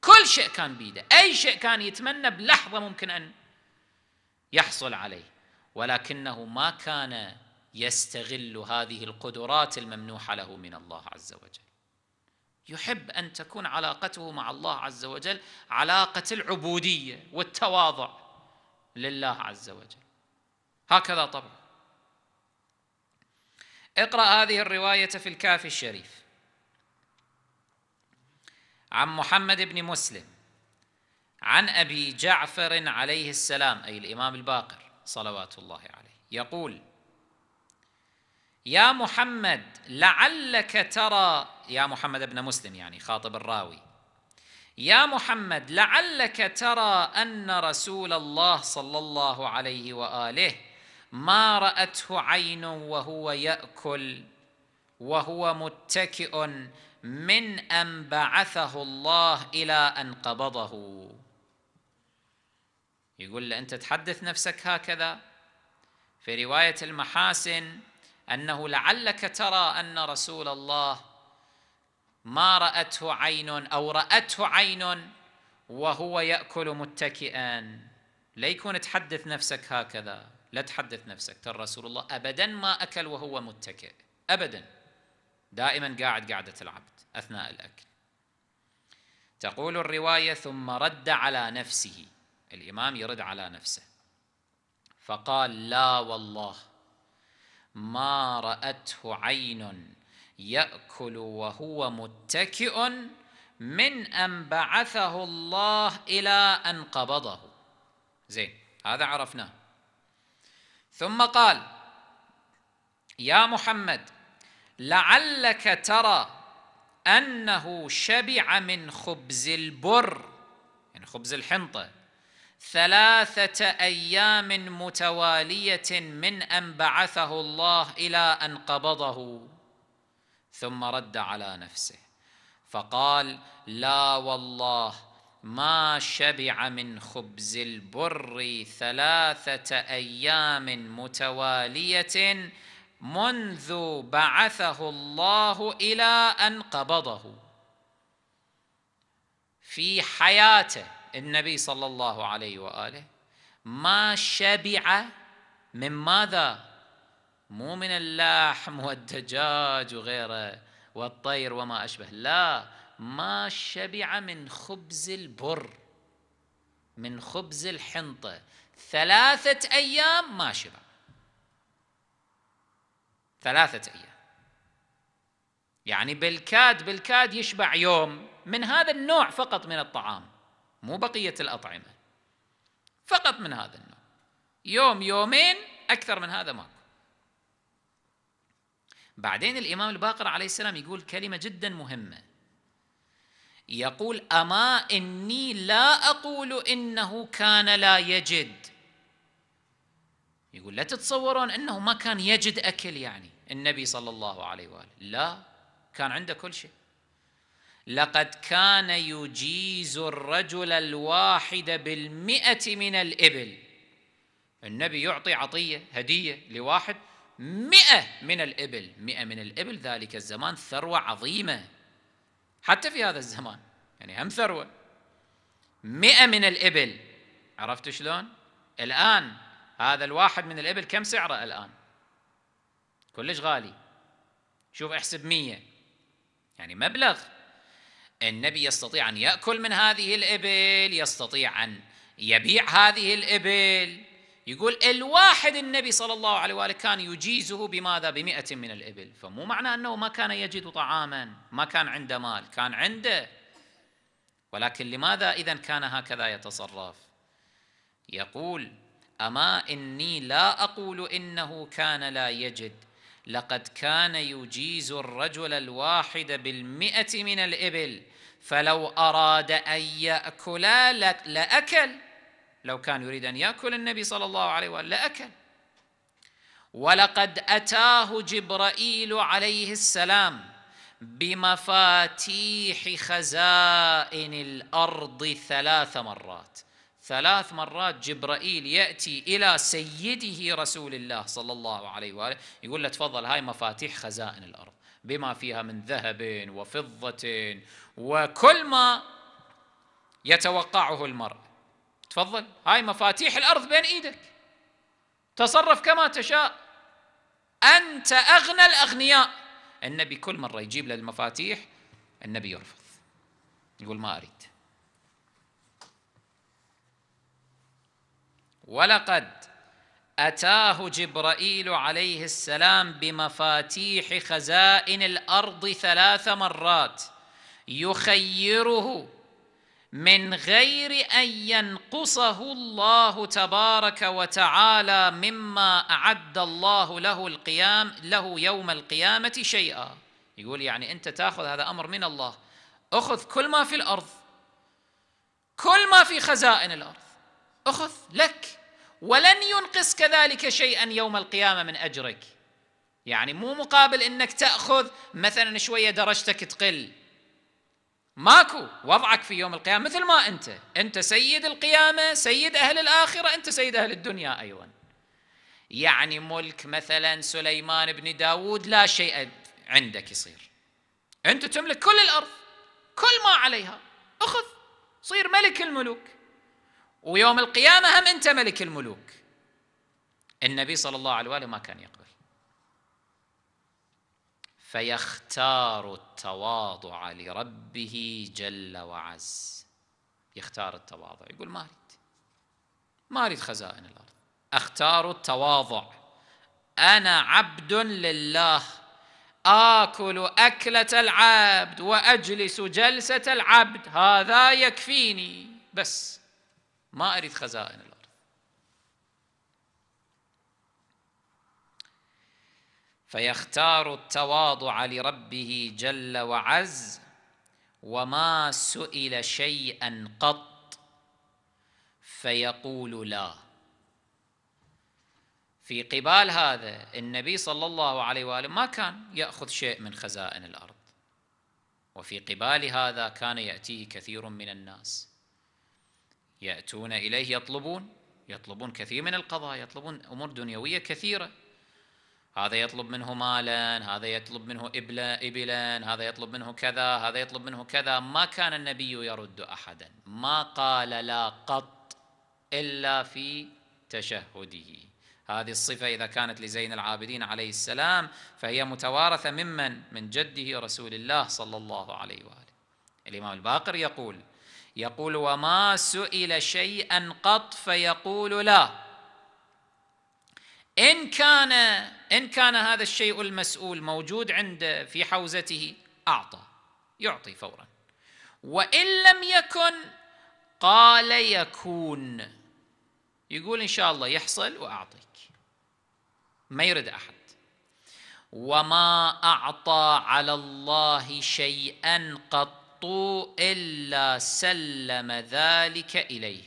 كل شيء كان بيده اي شيء كان يتمنى بلحظه ممكن ان يحصل عليه ولكنه ما كان يستغل هذه القدرات الممنوحه له من الله عز وجل يحب ان تكون علاقته مع الله عز وجل علاقه العبوديه والتواضع لله عز وجل هكذا طبعا اقرأ هذه الرواية في الكافي الشريف عن محمد بن مسلم عن أبي جعفر عليه السلام أي الإمام الباقر صلوات الله عليه يقول يا محمد لعلك ترى يا محمد بن مسلم يعني خاطب الراوي يا محمد لعلك ترى أن رسول الله صلى الله عليه وآله ما راته عين وهو ياكل وهو متكئ من ان بعثه الله الى ان قبضه يقول له انت تحدث نفسك هكذا في روايه المحاسن انه لعلك ترى ان رسول الله ما راته عين او راته عين وهو ياكل متكئا ليكون تحدث نفسك هكذا لا تحدث نفسك ترى رسول الله أبدا ما أكل وهو متكئ أبدا دائما قاعد قاعدة العبد أثناء الأكل تقول الرواية ثم رد على نفسه الإمام يرد على نفسه فقال لا والله ما رأته عين يأكل وهو متكئ من أن بعثه الله إلى أن قبضه زين هذا عرفناه ثم قال يا محمد لعلك ترى انه شبع من خبز البر يعني خبز الحنطه ثلاثه ايام متواليه من ان بعثه الله الى ان قبضه ثم رد على نفسه فقال لا والله ما شبع من خبز البر ثلاثة أيام متوالية منذ بعثه الله إلى أن قبضه في حياته النبي صلى الله عليه وآله ما شبع من ماذا؟ مو من اللحم والدجاج وغيره والطير وما أشبه لا ما شبع من خبز البر من خبز الحنطة ثلاثة أيام ما شبع ثلاثة أيام يعني بالكاد بالكاد يشبع يوم من هذا النوع فقط من الطعام مو بقية الأطعمة فقط من هذا النوع يوم يومين أكثر من هذا ماكو بعدين الإمام الباقر عليه السلام يقول كلمة جدا مهمة يقول أما إني لا أقول إنه كان لا يجد يقول لا تتصورون أنه ما كان يجد أكل يعني النبي صلى الله عليه وآله لا كان عنده كل شيء لقد كان يجيز الرجل الواحد بالمئة من الإبل النبي يعطي عطية هدية لواحد مئة من الإبل مئة من الإبل ذلك الزمان ثروة عظيمة حتى في هذا الزمان يعني هم ثروة مئة من الإبل عرفت شلون الآن هذا الواحد من الإبل كم سعره الآن كلش غالي شوف احسب مية يعني مبلغ النبي يستطيع أن يأكل من هذه الإبل يستطيع أن يبيع هذه الإبل يقول الواحد النبي صلى الله عليه وآله كان يجيزه بماذا بمئة من الإبل فمو معنى أنه ما كان يجد طعاما ما كان عنده مال كان عنده ولكن لماذا إذا كان هكذا يتصرف يقول أما إني لا أقول إنه كان لا يجد لقد كان يجيز الرجل الواحد بالمئة من الإبل فلو أراد أن يأكل لأكل لو كان يريد أن يأكل النبي صلى الله عليه وآله لأكل ولقد أتاه جبرائيل عليه السلام بمفاتيح خزائن الأرض ثلاث مرات ثلاث مرات جبرائيل يأتي إلى سيده رسول الله صلى الله عليه وآله يقول له تفضل هاي مفاتيح خزائن الأرض بما فيها من ذهب وفضة وكل ما يتوقعه المرء تفضل هاي مفاتيح الأرض بين إيدك تصرف كما تشاء أنت أغنى الأغنياء النبي كل مرة يجيب له المفاتيح النبي يرفض يقول ما أريد ولقد أتاه جبرائيل عليه السلام بمفاتيح خزائن الأرض ثلاث مرات يخيره من غير أن ينقصه الله تبارك وتعالى مما أعد الله له القيام له يوم القيامة شيئا يقول يعني أنت تأخذ هذا أمر من الله أخذ كل ما في الأرض كل ما في خزائن الأرض أخذ لك ولن ينقص كذلك شيئا يوم القيامة من أجرك يعني مو مقابل أنك تأخذ مثلا شوية درجتك تقل ماكو وضعك في يوم القيامة مثل ما أنت أنت سيد القيامة سيد أهل الآخرة أنت سيد أهل الدنيا أيضا يعني ملك مثلا سليمان بن داود لا شيء عندك يصير أنت تملك كل الأرض كل ما عليها أخذ صير ملك الملوك ويوم القيامة هم أنت ملك الملوك النبي صلى الله عليه وآله ما كان يقبل فيختار التواضع لربه جل وعز يختار التواضع يقول ما اريد ما اريد خزائن الارض اختار التواضع انا عبد لله اكل اكله العبد واجلس جلسه العبد هذا يكفيني بس ما اريد خزائن الارض فيختار التواضع لربه جل وعز وما سئل شيئا قط فيقول لا في قبال هذا النبي صلى الله عليه واله ما كان ياخذ شيء من خزائن الارض وفي قبال هذا كان ياتيه كثير من الناس ياتون اليه يطلبون يطلبون كثير من القضاء يطلبون امور دنيويه كثيره هذا يطلب منه مالا هذا يطلب منه إبلا إبلا هذا يطلب منه كذا هذا يطلب منه كذا ما كان النبي يرد أحدا ما قال لا قط إلا في تشهده هذه الصفة إذا كانت لزين العابدين عليه السلام فهي متوارثة ممن من جده رسول الله صلى الله عليه وآله الإمام الباقر يقول يقول وما سئل شيئا قط فيقول لا إن كان إن كان هذا الشيء المسؤول موجود عنده في حوزته أعطى يعطي فورا وإن لم يكن قال يكون يقول إن شاء الله يحصل وأعطيك ما يرد أحد وما أعطى على الله شيئا قط إلا سلم ذلك إليه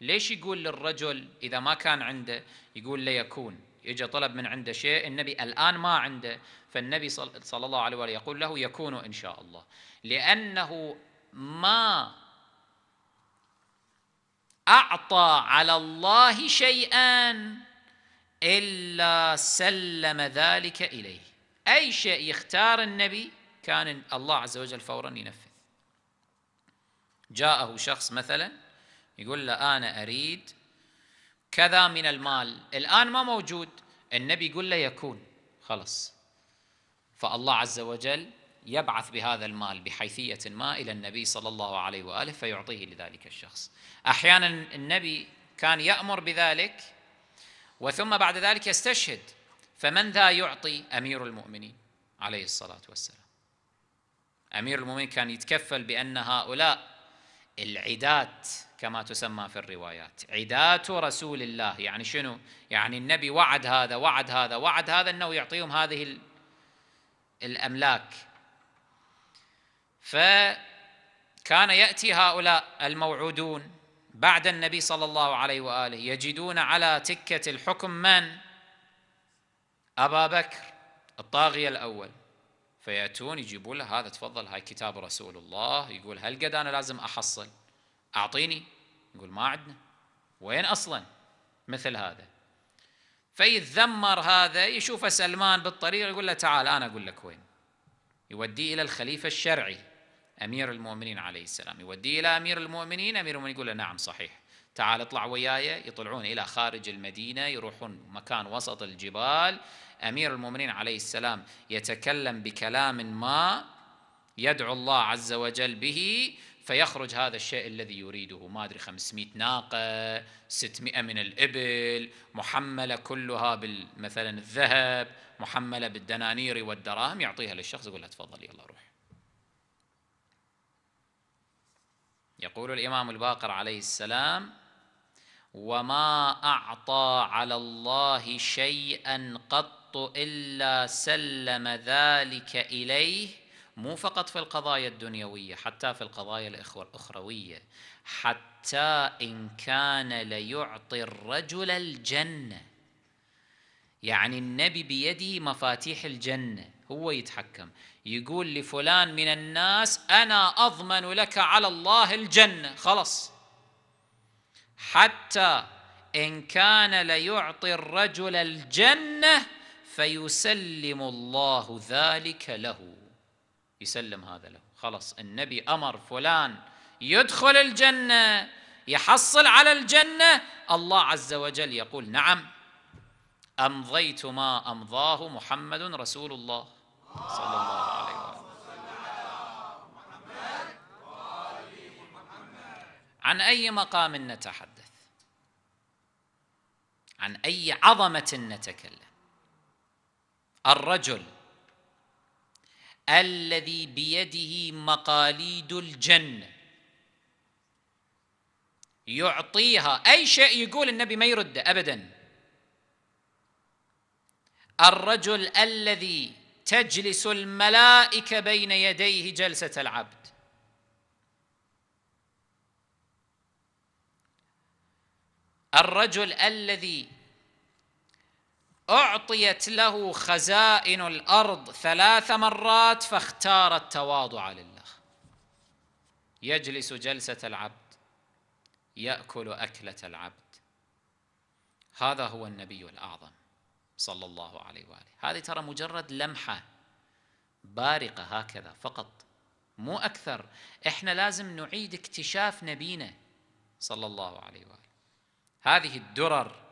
ليش يقول للرجل إذا ما كان عنده يقول ليكون يجي طلب من عنده شيء النبي الآن ما عنده فالنبي صلى الله عليه وآله يقول له يكون إن شاء الله لأنه ما أعطى على الله شيئا إلا سلم ذلك إليه أي شيء يختار النبي كان الله عز وجل فورا ينفذ جاءه شخص مثلا يقول له أنا أريد كذا من المال الآن ما موجود النبي يقول له يكون خلص فالله عز وجل يبعث بهذا المال بحيثية ما إلى النبي صلى الله عليه وآله فيعطيه لذلك الشخص أحيانا النبي كان يأمر بذلك وثم بعد ذلك يستشهد فمن ذا يعطي أمير المؤمنين عليه الصلاة والسلام أمير المؤمنين كان يتكفل بأن هؤلاء العدات كما تسمى في الروايات عدات رسول الله يعني شنو يعني النبي وعد هذا وعد هذا وعد هذا أنه يعطيهم هذه الأملاك فكان يأتي هؤلاء الموعودون بعد النبي صلى الله عليه وآله يجدون على تكة الحكم من؟ أبا بكر الطاغية الأول فيأتون يجيبون له هذا تفضل هاي كتاب رسول الله يقول هل قد أنا لازم أحصل أعطيني يقول ما عندنا وين أصلا مثل هذا فيتذمر هذا يشوفه سلمان بالطريق يقول له تعال أنا أقول لك وين يوديه إلى الخليفة الشرعي أمير المؤمنين عليه السلام يوديه إلى أمير المؤمنين أمير المؤمنين يقول له نعم صحيح تعال اطلع وياي يطلعون إلى خارج المدينة يروحون مكان وسط الجبال أمير المؤمنين عليه السلام يتكلم بكلام ما يدعو الله عز وجل به فيخرج هذا الشيء الذي يريده ما أدري 500 ناقة 600 من الإبل محملة كلها بالمثلا الذهب محملة بالدنانير والدراهم يعطيها للشخص يقول له تفضل يلا روح يقول الإمام الباقر عليه السلام وما أعطى على الله شيئا قط إلا سلم ذلك إليه مو فقط في القضايا الدنيويه حتى في القضايا الاخرويه حتى ان كان ليعطي الرجل الجنه يعني النبي بيده مفاتيح الجنه هو يتحكم يقول لفلان من الناس انا اضمن لك على الله الجنه خلص حتى ان كان ليعطي الرجل الجنه فيسلم الله ذلك له يسلم هذا له خلص النبي امر فلان يدخل الجنه يحصل على الجنه الله عز وجل يقول نعم امضيت ما امضاه محمد رسول الله صلى الله عليه وسلم عن اي مقام نتحدث عن اي عظمه نتكلم الرجل الذي بيده مقاليد الجنة يعطيها أي شيء يقول النبي ما يرد أبدا الرجل الذي تجلس الملائكة بين يديه جلسة العبد الرجل الذي اعطيت له خزائن الارض ثلاث مرات فاختار التواضع لله يجلس جلسه العبد ياكل اكله العبد هذا هو النبي الاعظم صلى الله عليه واله هذه ترى مجرد لمحه بارقه هكذا فقط مو اكثر احنا لازم نعيد اكتشاف نبينا صلى الله عليه واله هذه الدرر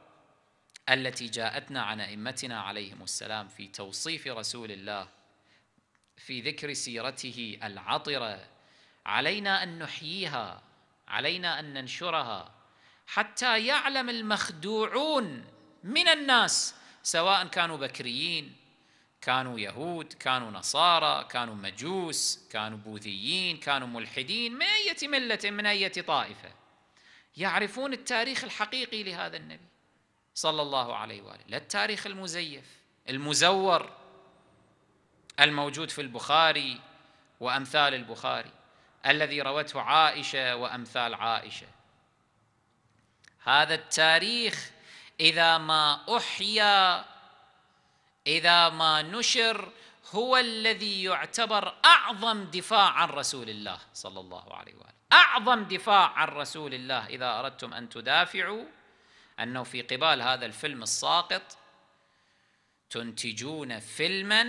التي جاءتنا عن ائمتنا عليهم السلام في توصيف رسول الله في ذكر سيرته العطره علينا ان نحييها علينا ان ننشرها حتى يعلم المخدوعون من الناس سواء كانوا بكريين كانوا يهود كانوا نصارى كانوا مجوس كانوا بوذيين كانوا ملحدين من اية ملة من اية طائفة يعرفون التاريخ الحقيقي لهذا النبي صلى الله عليه واله لا التاريخ المزيف المزور الموجود في البخاري وامثال البخاري الذي روته عائشه وامثال عائشه هذا التاريخ اذا ما احيا اذا ما نشر هو الذي يعتبر اعظم دفاع عن رسول الله صلى الله عليه واله اعظم دفاع عن رسول الله اذا اردتم ان تدافعوا أنه في قبال هذا الفيلم الساقط تنتجون فيلما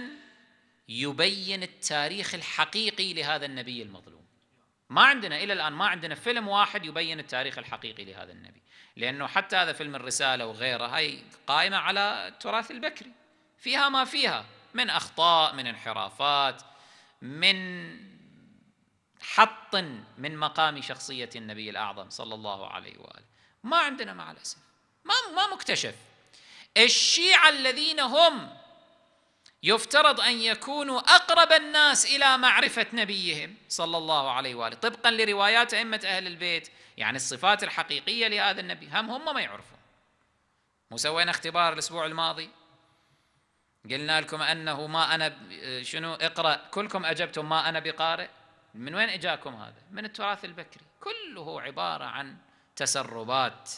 يبين التاريخ الحقيقي لهذا النبي المظلوم ما عندنا إلى الآن ما عندنا فيلم واحد يبين التاريخ الحقيقي لهذا النبي لأنه حتى هذا فيلم الرسالة وغيره هاي قائمة على التراث البكري فيها ما فيها من أخطاء من انحرافات من حط من مقام شخصية النبي الأعظم صلى الله عليه وآله ما عندنا مع الأسف ما ما مكتشف الشيعة الذين هم يفترض أن يكونوا أقرب الناس إلى معرفة نبيهم صلى الله عليه وآله طبقا لروايات أئمة أهل البيت يعني الصفات الحقيقية لهذا النبي هم هم ما يعرفون مو سوينا اختبار الأسبوع الماضي قلنا لكم أنه ما أنا شنو اقرأ كلكم أجبتم ما أنا بقارئ من وين إجاكم هذا من التراث البكري كله عبارة عن تسربات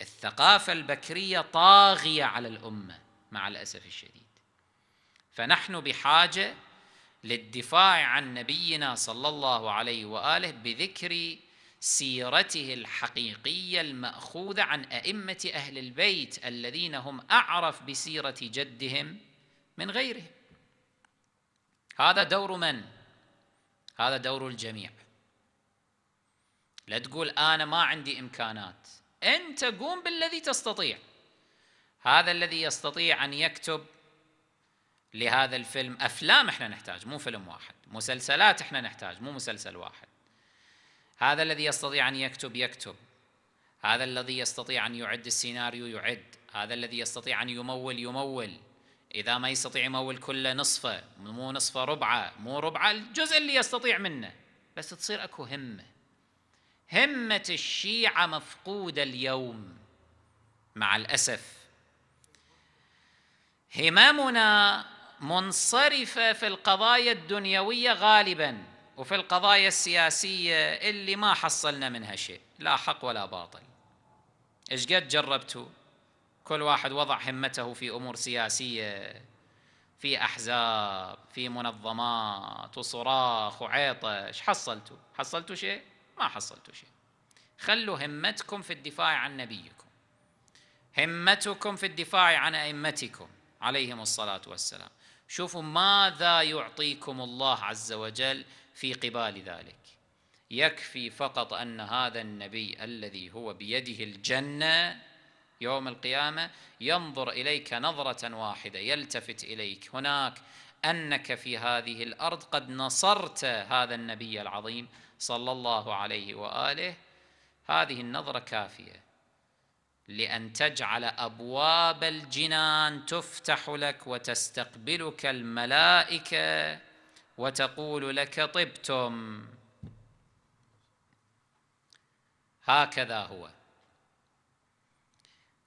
الثقافه البكريه طاغيه على الامه مع الاسف الشديد فنحن بحاجه للدفاع عن نبينا صلى الله عليه واله بذكر سيرته الحقيقيه الماخوذه عن ائمه اهل البيت الذين هم اعرف بسيره جدهم من غيره هذا دور من هذا دور الجميع لا تقول انا ما عندي امكانات أنت قوم بالذي تستطيع هذا الذي يستطيع أن يكتب لهذا الفيلم أفلام إحنا نحتاج مو فيلم واحد مسلسلات إحنا نحتاج مو مسلسل واحد هذا الذي يستطيع أن يكتب يكتب هذا الذي يستطيع أن يعد السيناريو يعد هذا الذي يستطيع أن يمول يمول إذا ما يستطيع يمول كله نصفه مو نصفه ربعه مو ربعه الجزء اللي يستطيع منه بس تصير أكو همه همة الشيعة مفقودة اليوم مع الأسف هممنا منصرفة في القضايا الدنيوية غالبا وفي القضايا السياسية اللي ما حصلنا منها شيء لا حق ولا باطل ايش قد جربتوا كل واحد وضع همته في أمور سياسية في أحزاب في منظمات وصراخ وعيطة ايش حصلتوا حصلتوا شيء ما حصلتوا شيء خلوا همتكم في الدفاع عن نبيكم همتكم في الدفاع عن أئمتكم عليهم الصلاة والسلام شوفوا ماذا يعطيكم الله عز وجل في قبال ذلك يكفي فقط أن هذا النبي الذي هو بيده الجنة يوم القيامة ينظر إليك نظرة واحدة يلتفت إليك هناك أنك في هذه الأرض قد نصرت هذا النبي العظيم صلى الله عليه واله هذه النظره كافيه لان تجعل ابواب الجنان تفتح لك وتستقبلك الملائكه وتقول لك طبتم هكذا هو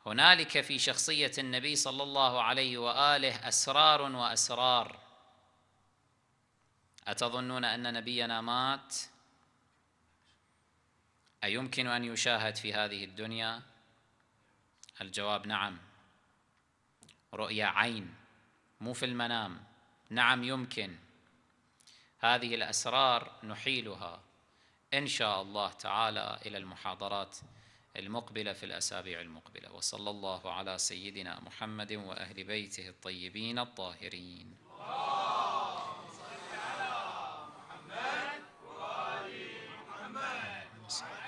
هنالك في شخصيه النبي صلى الله عليه واله اسرار واسرار اتظنون ان نبينا مات أيمكن أن يشاهد في هذه الدنيا الجواب نعم رؤيا عين مو في المنام نعم يمكن هذه الأسرار نحيلها إن شاء الله تعالى إلى المحاضرات المقبلة في الأسابيع المقبلة وصلى الله على سيدنا محمد وأهل بيته الطيبين الطاهرين محمد وآل محمد